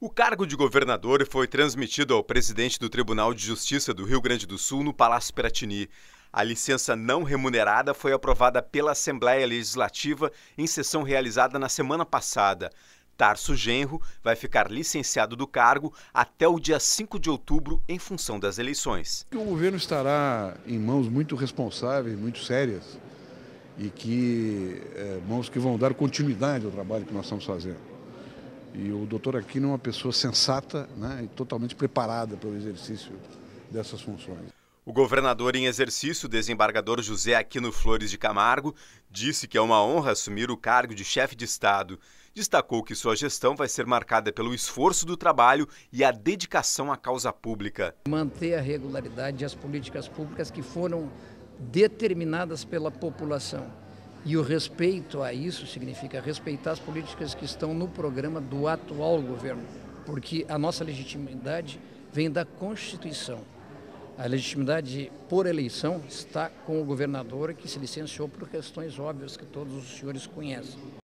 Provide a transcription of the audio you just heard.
O cargo de governador foi transmitido ao presidente do Tribunal de Justiça do Rio Grande do Sul no Palácio Piratini. A licença não remunerada foi aprovada pela Assembleia Legislativa em sessão realizada na semana passada. Tarso Genro vai ficar licenciado do cargo até o dia 5 de outubro em função das eleições. O governo estará em mãos muito responsáveis, muito sérias e que é, mãos que vão dar continuidade ao trabalho que nós estamos fazendo. E o doutor Aquino é uma pessoa sensata né, e totalmente preparada para o exercício dessas funções. O governador em exercício, desembargador José Aquino Flores de Camargo, disse que é uma honra assumir o cargo de chefe de Estado. Destacou que sua gestão vai ser marcada pelo esforço do trabalho e a dedicação à causa pública. Manter a regularidade e as políticas públicas que foram determinadas pela população. E o respeito a isso significa respeitar as políticas que estão no programa do atual governo, porque a nossa legitimidade vem da Constituição. A legitimidade por eleição está com o governador que se licenciou por questões óbvias que todos os senhores conhecem.